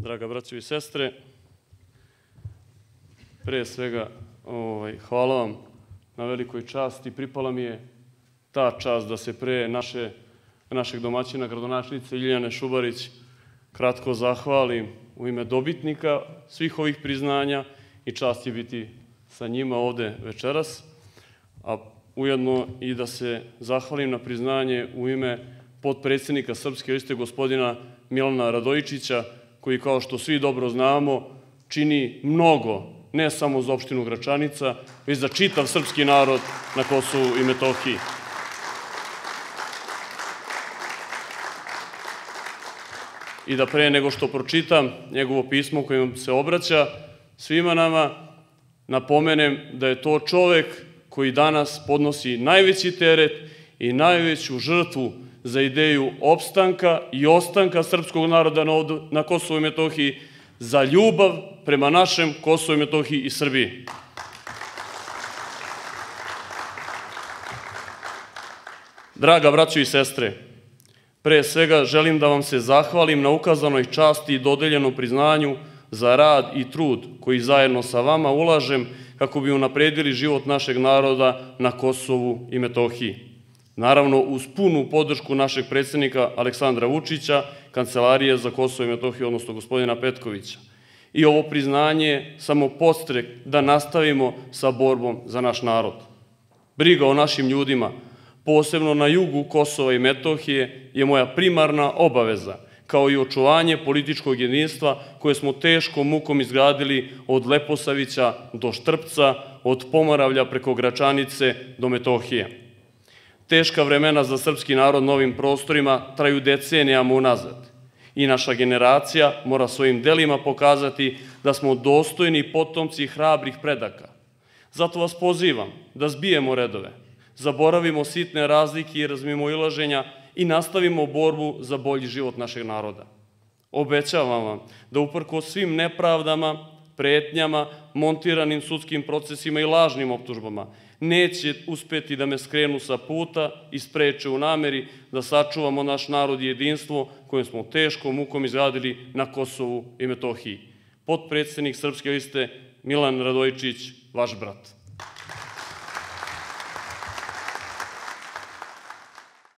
draga braćo i sestre. Pre svega, ovaj, hvala vam na velikoj časti. Pripala mi je ta čast da se pre naše, našeg domaćina gradonačnice Iljane Šubarić kratko zahvalim u ime dobitnika svih ovih priznanja i čast je biti sa njima ovde večeras, a ujedno i da se zahvalim na priznanje u ime podpredsednika Srpske liste gospodina Milana Radojičića, koji, kao što svi dobro znamo, čini mnogo, ne samo za opštinu Gračanica, već za čitav srpski narod na Kosovu i Metohiji. I da pre nego što pročitam njegovo pismo kojim se obraća svima nama, napomenem da je to čovek koji danas podnosi najveći teret i najveću žrtvu za ideju opstanka i ostanka srpskog naroda na, ovde, na Kosovo i Metohiji, za ljubav prema našem Kosovo i Metohiji i Srbiji. Draga braćo i sestre, pre svega želim da vam se zahvalim na ukazanoj časti i dodeljenom priznanju za rad i trud koji zajedno sa vama ulažem kako bi unapredili život našeg naroda na Kosovu i Metohiji. Naravno, uz punu podršku našeg predsednika Aleksandra Vučića, Kancelarije za Kosovo i Metohiju, odnosno gospodina Petkovića. I ovo priznanje je samo postrek da nastavimo sa borbom za naš narod. Briga o našim ljudima, posebno na jugu Kosova i Metohije, je moja primarna obaveza, kao i očuvanje političkog jedinstva koje smo teškom mukom izgradili od Leposavića do Štrpca, od Pomoravlja preko Gračanice do Metohije. Teška vremena za srpski narod na ovim prostorima traju decenijama unazad i naša generacija mora svojim delima pokazati da smo dostojni potomci hrabrih predaka. Zato vas pozivam da zbijemo redove, zaboravimo sitne razlike i razmimoilaženja i nastavimo borbu za bolji život našeg naroda. Obećavam vam da uprko svim nepravdama, pretnjama, montiranim sudskim procesima i lažnim optužbama. Neće uspeti da me skrenu sa puta i spreče u nameri da sačuvamo naš narod i jedinstvo koje smo teško mukom izgradili na Kosovu i Metohiji. Podpredsednik Srpske liste Milan Radojičić, vaš brat.